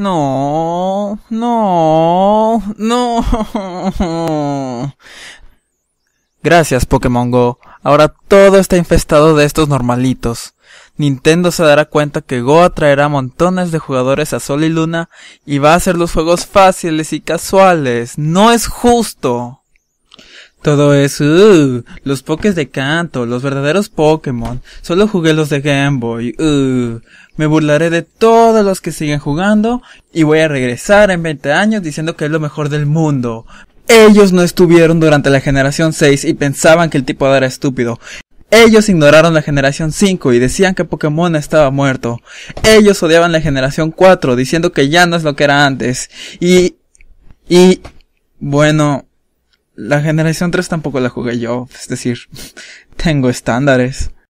No, no, no. Gracias Pokémon Go. Ahora todo está infestado de estos normalitos. Nintendo se dará cuenta que Go atraerá montones de jugadores a Sol y Luna y va a hacer los juegos fáciles y casuales. No es justo. Todo eso, los pokés de canto, los verdaderos Pokémon. Solo jugué los de Game Boy, Me burlaré de todos los que siguen jugando y voy a regresar en 20 años diciendo que es lo mejor del mundo. Ellos no estuvieron durante la generación 6 y pensaban que el tipo era estúpido. Ellos ignoraron la generación 5 y decían que Pokémon estaba muerto. Ellos odiaban la generación 4 diciendo que ya no es lo que era antes. Y... Y... Bueno... La generación 3 tampoco la jugué yo, es decir, tengo estándares.